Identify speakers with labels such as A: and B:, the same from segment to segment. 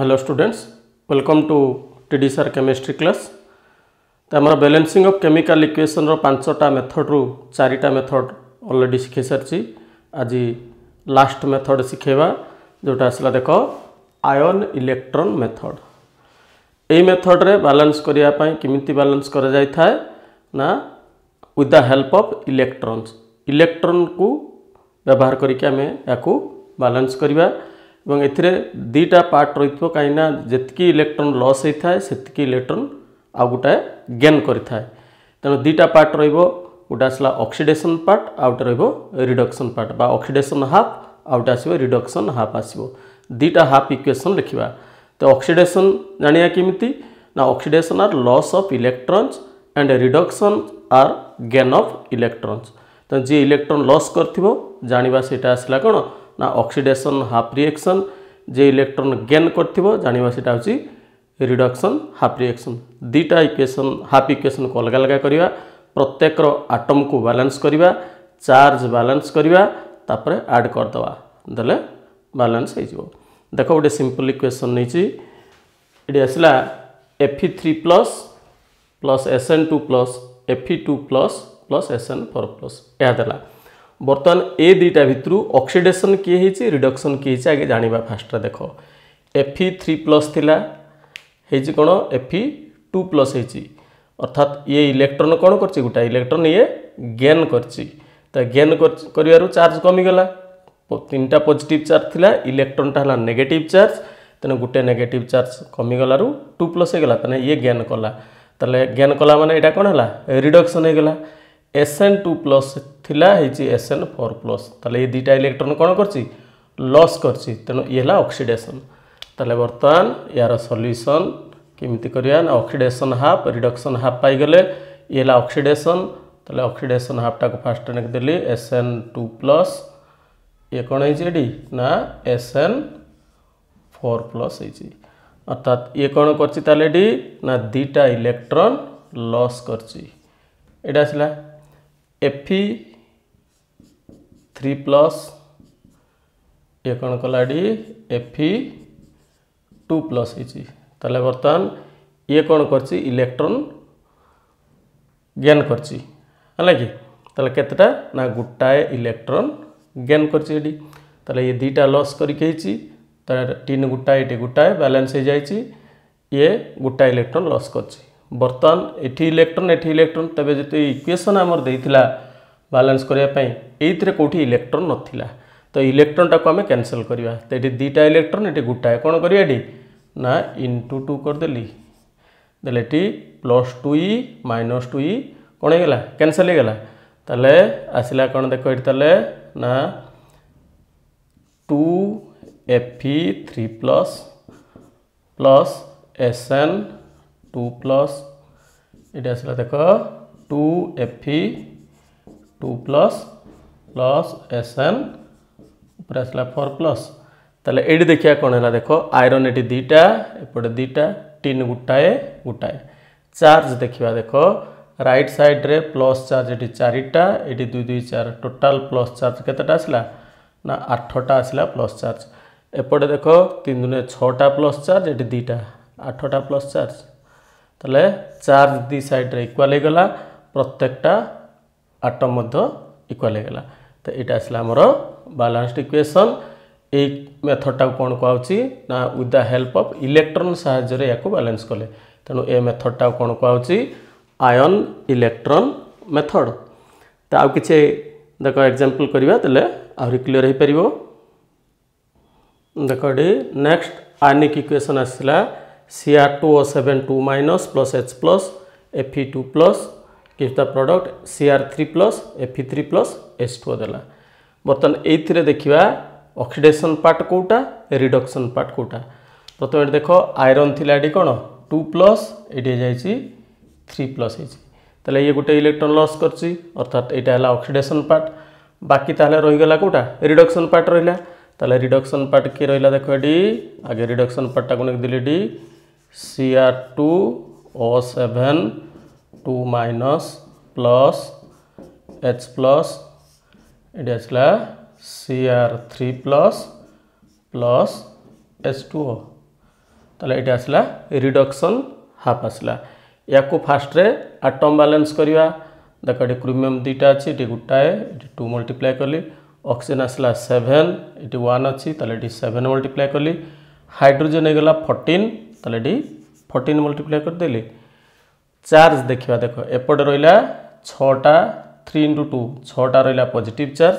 A: hello students welcome to td sir chemistry class ଆମର balancing of chemical ଇକ୍ୱେସନ୍ର ପାଞ୍ଚଟା ମେଥଡ଼ରୁ ଚାରିଟା ମେଥଡ଼ ଅଲରେଡ଼ି ଶିଖେଇ ସାରିଛି ଆଜି ଲାଷ୍ଟ ମେଥଡ଼ ଶିଖେଇବା ଯେଉଁଟା ଆସିଲା ଦେଖ ଆୟନ୍ ଇଲେକ୍ଟ୍ରନ୍ ମେଥଡ଼ ଏଇ ମେଥଡ଼ରେ ବାଲାନ୍ସ କରିବା ପାଇଁ କେମିତି ବାଲାନ୍ସ କରାଯାଇଥାଏ ନା with the help of electrons ଇଲେକ୍ଟ୍ରନ୍କୁ ବ୍ୟବହାର କରିକି ଆମେ ଏହାକୁ ବାଲାନ୍ସ କରିବା ଏବଂ ଏଥିରେ ଦୁଇଟା ପାର୍ଟ ରହିଥିବ କାହିଁକିନା ଯେତିକି ଇଲେକ୍ଟ୍ରନ୍ ଲସ୍ ହୋଇଥାଏ ସେତିକି ଇଲେକ୍ଟ୍ରନ୍ ଆଉ ଗୋଟାଏ ଗେନ୍ କରିଥାଏ ତେଣୁ ଦୁଇଟା ପାର୍ଟ ରହିବ ଗୋଟେ ଆସିଲା ଅକ୍ସିଡେସନ୍ ପାର୍ଟ ଆଉ ଗୋଟେ ରହିବ ରିଡକ୍ସନ୍ ପାର୍ଟ ବା ଅକ୍ସିଡେସନ୍ ହାଫ୍ ଆଉ ଗୋଟେ ଆସିବ ରିଡକ୍ସନ୍ ହାଫ୍ ଆସିବ ଦୁଇଟା ହାଫ୍ ଇକ୍ୱେସନ୍ ଲେଖିବା ତ ଅକ୍ସିଡେସନ୍ ଜାଣିବା କେମିତି ନା oxidation are loss of electrons and reduction are gain of electrons ତ ଯିଏ ଇଲେକ୍ଟ୍ରନ୍ ଲସ୍ କରିଥିବ ଜାଣିବା ସେଇଟା ଆସିଲା କ'ଣ না ଅକ୍ସିଡେସନ୍ ହାଫ୍ ରିଏକ୍ସନ୍ ଯେ ଇଲେକ୍ଟ୍ରନ୍ ଗେନ୍ କରିଥିବ ଜାଣିବା ସେଇଟା ହେଉଛି ରିଡକ୍ସନ୍ ହାଫ୍ ରିଏକ୍ସନ୍ ଦୁଇଟା ଇକ୍ୱେସନ୍ ହାଫ୍ ଇକ୍ୱେସନ୍କୁ ଅଲଗା ଅଲଗା କରିବା ପ୍ରତ୍ୟେକର ଆଟମ୍କୁ ବାଲାନ୍ସ କରିବା ଚାର୍ଜ ବାଲାନ୍ସ କରିବା ତାପରେ ଆଡ଼୍ କରିଦେବା ଦେଲେ ବାଲାନ୍ସ ହେଇଯିବ ଦେଖ ଗୋଟେ ସିମ୍ପଲ୍ ଇକ୍ୱେସନ୍ ନେଇଛି ଏଠି ଆସିଲା Fe three plus plus S N two plus Fe two plus plus S N four plus ଏହା ଦେଲା ବର୍ତ୍ତମାନ ଏ ଦୁଇଟା ଭିତରୁ ଅକ୍ସିଡେସନ୍ କିଏ ହେଇଛି ରିଡକ୍ସନ୍ କିଏ ହେଇଛି ଆଗେ ଜାଣିବା ଫାଷ୍ଟରେ ଦେଖ ଏଫି ଥ୍ରୀ ପ୍ଲସ୍ ଥିଲା ହେଇଛି କ'ଣ ଏଫି ଟୁ ପ୍ଲସ୍ ହେଇଛି ଅର୍ଥାତ୍ ଇଏ ଇଲେକ୍ଟ୍ରନ୍ କ'ଣ କରିଛି ଗୋଟା ଇଲେକ୍ଟ୍ରନ୍ ଇଏ ଗେନ୍ କରିଛି ତା ଗେନ୍ କରିବାରୁ ଚାର୍ଜ କମିଗଲା ତିନିଟା ପଜିଟିଭ୍ ଚାର୍ଜ ଥିଲା ଇଲେକ୍ଟ୍ରନ୍ଟା ହେଲା ନେଗେଟିଭ୍ ଚାର୍ଜ ତେଣୁ ଗୋଟେ ନେଗେଟିଭ୍ ଚାର୍ଜ କମିଗଲାରୁ ଟୁ ପ୍ଲସ୍ ହେଇଗଲା ତାହେଲେ ଇଏ ଗେନ୍ କଲା ତାହେଲେ ଗେନ୍ କଲା ମାନେ ଏଇଟା କ'ଣ ହେଲା ରିଡକ୍ସନ୍ ହେଇଗଲା এসএন টু প্লস লা হয়েছি এসএন ফোর প্লস তাহলে এই দুইটা ইলেকট্রন কোণ করছি লস করছি তেমন ইয়ে হল অক্সিডেসন তাহলে বর্তমান ইয়ার সল্ୟୁସନ୍ কেমিতি করিয়া না অক্সিডেসন হাফ রিডকশন হাফ পাইগলে ইয়ে হল অক্সিডেসন তাহলে অক্সিডেসন হাফটা ফার্স্ট লিখিদেলি এসএন টু প্লস ইয়ে কোণ হয়েছে এটি না এসএন ফোর প্লস হয়েছে অর্থাৎ ইয়ে কোণ করছি তাহলে এটি না দুইটা ইলেকট্রন লস করছি এটা আসলা एफी थ्री प्लस ये कौन कला एफी टू प्लस होले बर्तमान ये कौन कर इलेक्ट्रोन गेन करा कि তাহলে কতটা না গোটায়ে ইলেকট্রন গেন করছে এটি তাহলে ইয়ে দুইটা লস করি হয়েছি তার তিন গোটায়ে এটি গোটায়ে ব্যালেন্স হয়ে যাইছি ইয়ে গোটায়ে ইলেকট্রন লস করছে বর্তমান এটি ইলেকট্রন এটি ইলেকট্রন তবে যেহেতু ইকুয়েসন আমার দিয়েছিলা ব্যালেন্স করা এইতে কোটি ইলেকট্রন নথিলা তো ইলেকট্রনটা আমি ক্যানসেল করা তো এটি দুইটা ইলেকট্রন এটি গোটায়ে কোণ করিয়া এটি না ইন্টু টু করেদেলি দেলে এটি plus two E minus two E কোণ হয়ে গেলা ক্যানসেল হয়ে গেলা তাহলে আসিলা কোণ দেখ এটি তাহলে না two F three plus plus S N two plus এটা আসলা দেখ two Fe two plus plus S N উপরে আসলা ফোর প্লস তাহলে এইটি দেখা কোণ হল দেখ আইরন এটি দুইটা এপটে দুইটা টিন গোটায়ে গোটায়ে চার্জ দেখা দেখ রাইট সাইড্রে প্লস চার্জ এটি চারিটা এটি দুই দুই চার টোটাল প্লস চার্জ কেতটা আসলা না আঠটা আসলা প্লস চার্জ এপটে দেখ তিন দুনে ছটা প্লস চার্জ এটি দুইটা আঠটা প্লস চার্জ তাহলে চার্জ দুই সাইড্রে ইকুয়াল হয়েগলা প্রত্যেকটা আটম মধ্যে ইকুয়াল হয়েগলা তো এটা আসলে আমার ବାଲାନ୍ସଡ ଇକ୍ୱେସନ୍ ଏଇ ମେଥଡ଼ଟାକୁ କ'ଣ କୁହାହେଉଛି ନା with the help of electron ସାହାଯ୍ୟରେ ୟାକୁ ବାଲାନ୍ସ କଲେ ତେଣୁ ଏ ମେଥଡ଼ଟାକୁ କ'ଣ କୁହାହେଉଛି ଆୟନ୍ ଇଲେକ୍ଟ୍ରନ୍ ମେଥଡ଼ ତ ଆଉ କିଛି ଦେଖ ଏକ୍ଜାମ୍ପଲ୍ କରିବା ତାହେଲେ ଆହୁରି କ୍ଲିଅର୍ ହୋଇପାରିବ ଦେଖ ଏଠି ନେକ୍ସଟ ଆନିକ୍ ଇକ୍ୱେସନ୍ ଆସିଲା Cr2O72 minus plus H plus Fe2 plus gives the product Cr3 plus Fe3 plus H2O देला बर्तन एथिरे देखिबा ऑक्सीडेशन पार्ट कोटा रिडक्शन पार्ट कोटा प्रथम एट देख आयरन थिला एटी कोन 2 प्लस एटी जाइची 3 प्लस हेची তাহলে ইয়ে গোটে ইলেকট্রন লস করছি অর্থাৎ এটা হল অক্সিডেসন পার্ট বাকি তাহলে রহিগলা কোটা রিডকশন পার্ট রহিলা তাহলে রিডকশন পার্ট কি রহিলা দেখো এটি আগে রিডকশন পার্টটা কোনিক দিলি এটি Cr2O7 2 minus plus H plus it is like Cr3 plus plus H2O তাহলে এটা আসলা রিডকশন হাফ আসলা ইয়াকু ফার্স্টে আটম ব্যালেন্স করিবা দেখ এটি ক্রোমিয়াম দুইটা আছে এটি গোটায়ে এটি টু মল্টিপ্লাই কলি অক্সিজেন আসলা সেভেন এটি ওয়ান অছি তাহলে এটি সেভেন মল্টিপ্লাই কলি হাইড্রোজেন হয়ে গলা ফর্টিন তাহলে এটি ফর্টিন মল্টিপ্লাই করেদেলি চার্জ দেখা দেখ এপটে রহলা ছটা থ্রি ইন্টু টু ছটা রহলা পজিটিভ চার্জ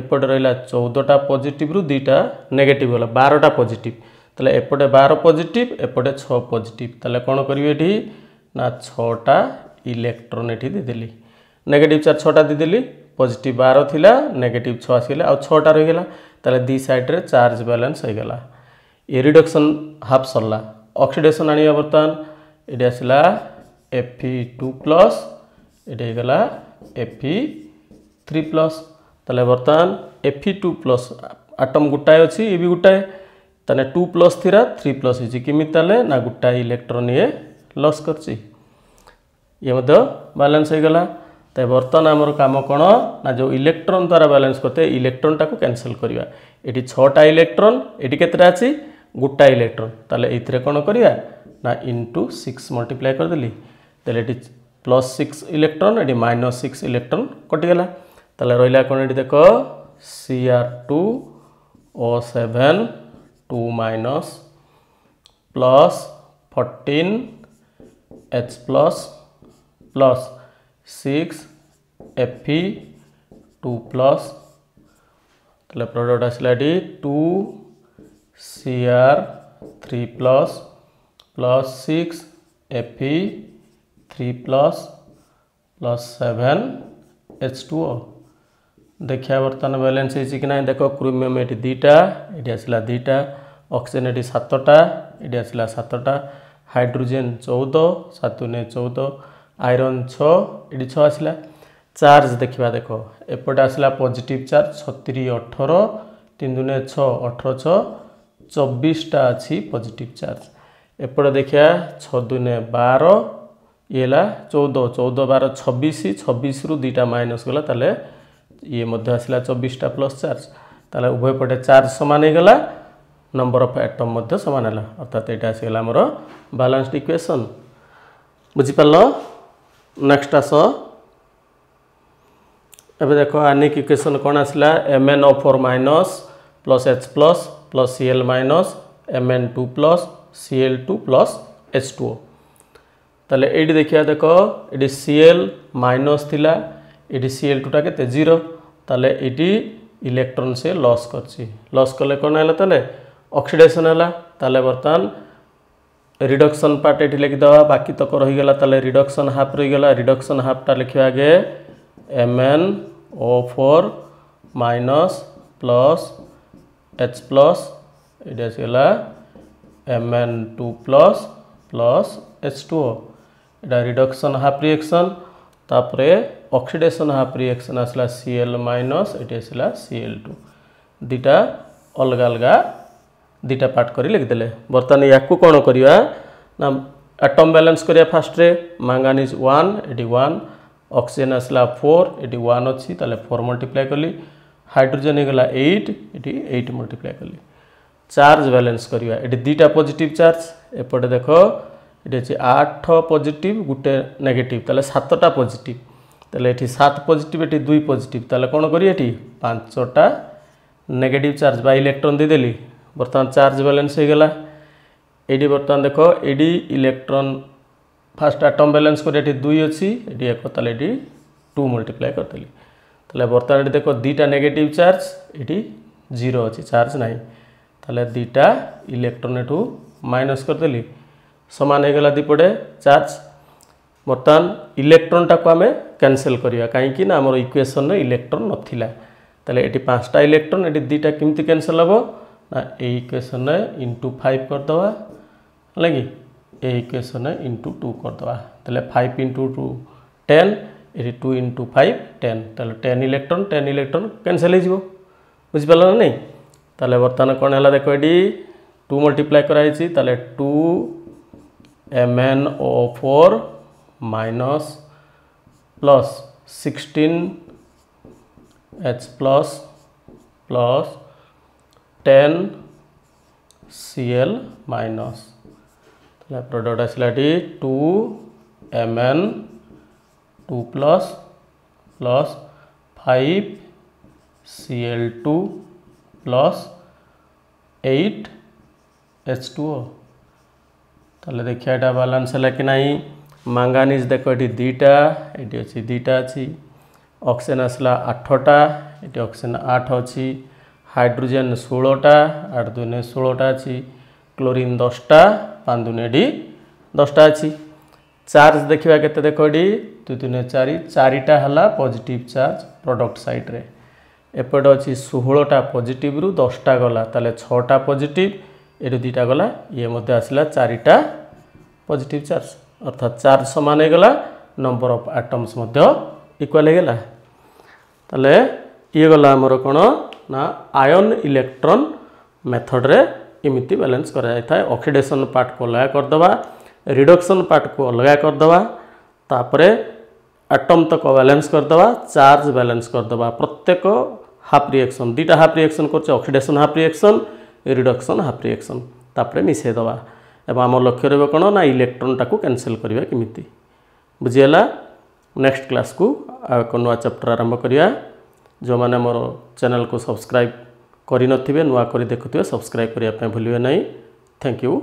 A: এপটে রহলা চৌদটা পজিটিভ রু দুইটা নেগেটিভ হল বারোটা পজিটিভ তাহলে এপটে বার পজিটিভ এপটে ছ পজিটিভ তাহলে কোণ করবি এটি না ছটা ইলেকট্রন এটি দিদেলি নেগেটিভ চার্জ ছটা দিদেলি পজিটিভ বার লা নেগেটিভ ছ আসলে আউ ছটা রহিগলা তাহলে দুই সাইড্রে চার্জ ব্যালেন্স হয়ে গলা ए रिडक्शन हाफ सरला ଅକ୍ସିଡେସନ୍ ଆଣିବା ବର୍ତ୍ତମାନ ଏଠି ଆସିଲା ଏଫି ଟୁ ପ୍ଲସ୍ ଏଠି ହେଇଗଲା ଏଫି থ্রি প্লস তাহলে বর্তমান এফি টু প্লস আটম গোটায় অছি এ বি গোটায়ে তাহলে টু প্লস থিরা থ্রি প্লস হয়েছে কেমি তাহলে না গোটায়ে ইলেকট্রন ইয়ে লস করছি ইয়ে মধ্যে ব্যালেন্স হয়ে গলা তাই বর্তমান আমার কাম কোণ না যে ইলেকট্রন দ্বারা ব্যালেন্স করতে ইলেকট্রনটা ক্যানসেল করা এটি ছটা ইলেকট্রন এটি কেতটা আছে গোটা ইলেকট্রন তাহলে এইথিরে কোণ করা না ইন্টু সিক্স মল্টিপ্লাই করেদেলি তাহলে এটি প্লস সিক্স ইলেকট্রন এটি মাইনস সিক্স ইলেকট্রন কটিগলা তাহলে রহলা কোণ এটি দেখ C R two O seven two minus plus fourteen H plus plus six Fe two plus তাহলে প্রডক্ট আসলে এটি two Cr 3 plus plus 6 Fe 3 plus plus 7 H2O देखिए बर्तमान बैलेंस कि ना देख क्रोमियम ये दुईटा ये आसला दुईटा अक्सीजेन ये सतटा ये आसला सतटा हाइड्रोजेन चौद सतुने चौद आईरन छी छ आसला चार्ज देखा देख एपटे आसला पजिट चार्ज छतरी अठर तीन दुने छठर छ चौबीसटा अच्छी पजिटिभ चार्ज एपट देखिया छ दुन बार ये चौदह चौदह बार छबिश छबिस रु दुटा माइनस गला मइनस ये आसला चौबीसटा प्लस चार्ज तभयपटे चार्ज सामान होइग नंबर अफ आइटम सामान है अर्थात एटा आम बालासड इक्वेसन बुझिपार देखो आनिक इक्वेसन कौन आसला M N O four minus plus H plus plus Cl minus Mn2 plus Cl2 plus H2O তাহলে এইটি দেখিয়া দেখ এটি Cl মাইনস লা এটি Cl2টা কেতে জিরো তাহলে এটি ইলেকট্রন সে লস করছি লস কলে কোণ হল তাহলে অক্সিডেসন হল তাহলে বর্তমান রিডকশন পার্ট এটি লিখিদেওয়া বাকি তক রহিগলা তাহলে রিডকশন হাফ রহিগলা রিডকশন হাফটা লিখিবা আগে M N O four minus plus H plus it is ହେଲା Mn2 plus plus H2O এটা রিডকশন হাফ রিয়েকশন তাপরে অক্সিডেসন হাফ রিয়েকশন আসলা Cl মাইনস এটি আসলা Cl2 দুইটা অলগা অলগা দুইটা পার্ট করে লিখিদেলে বর্তমানে ইয়াকু কোণ করিবা না আটম ব্যালেন্স করিয়া ফার্স্টে মাঙ্গানিজ ওয়ান এটি ওয়ান অক্সিজেন আসলা ফোর এটি ওয়ান অছি তাহলে ফোর মল্টিপ্লাই কলি হাইড্রোজেন হয়ে এইট এটি এইট মল্টিপ্লাই কলি চার্জ ব্যালেন্স করা এটি দুইটা পজিটিভ চার্জ এপটে দেখ এটি হচ্ছে আট পজিটিভ গোটে নেগেটিভ তাহলে সাতটা পজিটিভ তাহলে এটি সাত পজিটিভ এটি দুই পজিটিভ তাহলে কোণ করি এটি পাঁচটা নেগেটিভ চার্জ বা ইলেকট্রন দিয়েদেলি বর্তমান চার্জ ব্যালেন্স হয়ে গেলা এটি বর্তমান দেখ এটি ইলেকট্রন ফার্স্ট আটম ব্যালেন্স করে এটি দুই অছি এটি এক তাহলে এটি টু মল্টিপ্লাই করেদেলি তাহলে বর্তমান এটি দেখো দুইটা নেগেটিভ চার্জ এটি জিরো অছি চার্জ নাই তাহলে দুইটা ইলেকট্রন এটু মাইনস করেদেলি সমান হয়ে গলা দুপটে চার্জ বর্তমান ইলেকট্রনটাকে আমি ক্যানসেল করা কী না আমার ইকুয়েসনরে ইলেকট্রন নথিলা তাহলে এটি পাঁচটা ইলেকট্রন এটি দুইটা কমিটি ক্যানসেল হব না এই ইকুয়েসনরে ইন্টু ফাইভ করেদেওয়া হল কি এই ইকুয়েসনরে ইন্টু টু করেদেওয়া তাহলে ফাইভ ইন্টু টু টেন এটি টু ইন্টু ফাইভ টেন তাহলে ten electron ten electron cancel হয়ে বুঝিপার না নাই তাহলে বর্তমানে কোণ হল দেখ এটি টু মল্টিপ্লাই করা হয়েছি তাহলে two M N O four minus plus sixteen H plus plus ten CL minus তাহলে প্রডক্ট আসলাটি two M N 2 plus plus 5 Cl2 plus 8 H2O তাহলে দেখিয়া এটা ব্যালান্স হল কি না মাঙ্গানিজ দেখ এটি দুইটা এটি অছি দুইটা অছি অক্সিজেন আসলা আঠটা এটি অক্সিজেন আঠ অছি হাইড্রোজেন ষোলটা আট দুনে ষোলটা অছি ক্লোরিন দশটা পাঁচ দুনে এটি দশটা অছি চার্জ দেখা কেতে দেখ এটি দুই তিন চারি চারিটা হল পজিটিভ চার্জ প্রডক্ট সাইড্রে এপটে অছি ষোহটা পজিটিভ রু দশটা গলা তাহলে ছটা পজিটিভ এটু দুইটা গলা ইয়ে মধ্যে আসলা চারিটা পজিটিভ চার্জ অর্থাৎ চার্জ সমান হয়ে গলা নম্বর অফ আটমস মধ্য ইকুয়াল হয়ে গলা তাহলে ইয়ে গলা আমার কোণ না আয়ন ইলেকট্রন মেথডরে এমিতি ব্যালেন্স করা যাই অক্সিডেসন পার্ট কোলায়া করদেবা रिडक्शन पार्ट को अलग करदे आटम तक बालान्स करदे चार्ज बालान्स करदे प्रत्येक हाफ रिएक्शन दुटा हाफ रिएक्शन करक्सीडेसन half reaction reduction half reaction तापर मिसईदे एवं आम लक्ष्य रहा कौन ना इलेक्ट्रोन टाक कैनसल करवा केमी बुझीगला नेक्स्ट क्लास को एक नुआ चैप्टर आरंभ करवा जो मैंने मोर चैनल को सब्सक्राइब करें नुआ कर देखुए सब्सक्राइब करने भूलें ना थैंक यू